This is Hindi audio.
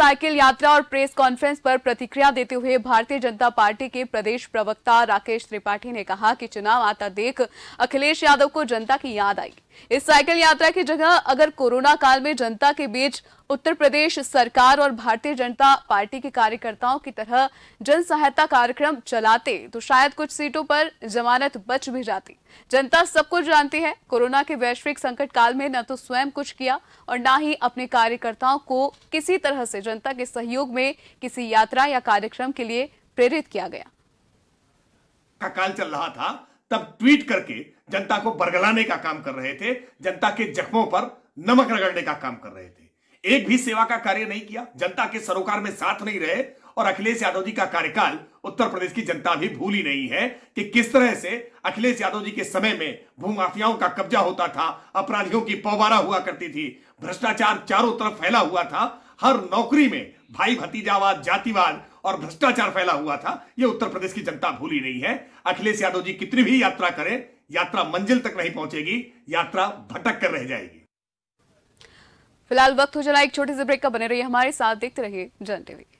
साइकिल यात्रा और प्रेस कॉन्फ्रेंस पर प्रतिक्रिया देते हुए भारतीय जनता पार्टी के प्रदेश प्रवक्ता राकेश त्रिपाठी ने कहा कि चुनाव आता देख अखिलेश यादव को जनता की याद आई इस साइकिल यात्रा की जगह अगर कोरोना काल में जनता के बीच उत्तर प्रदेश सरकार और भारतीय जनता पार्टी के कार्यकर्ताओं की तरह जन सहायता कार्यक्रम चलाते तो शायद कुछ सीटों पर जमानत बच भी जाती जनता सब कुछ जानती है कोरोना के वैश्विक संकट काल में न तो स्वयं कुछ किया और न ही अपने कार्यकर्ताओं को किसी तरह से जनता के सहयोग में किसी यात्रा या कार्यक्रम के लिए प्रेरित किया गया का काल चल रहा था तब ट्वीट करके जनता को बरगलाने का काम कर रहे थे जनता के जख्मों पर नमक रगड़ने का काम कर रहे थे एक भी सेवा का कार्य नहीं किया जनता के सरोकार में साथ नहीं रहे और अखिलेश यादव जी का कार्यकाल उत्तर प्रदेश की जनता भी भूली नहीं है कि किस तरह से अखिलेश यादव जी के समय में भूमाफियाओं का कब्जा होता था अपराधियों की पौवारा हुआ करती थी भ्रष्टाचार चारों तरफ फैला हुआ था हर नौकरी में भाई भतीजावाद जातिवाद और भ्रष्टाचार फैला हुआ था यह उत्तर प्रदेश की जनता भूली नहीं है अखिलेश यादव जी कितनी भी यात्रा करें यात्रा मंजिल तक नहीं पहुंचेगी यात्रा भटक कर रह जाएगी फिलहाल वक्त हो चला एक छोटे से ब्रेक का बने रहिए हमारे साथ देखते रहिए जन टीवी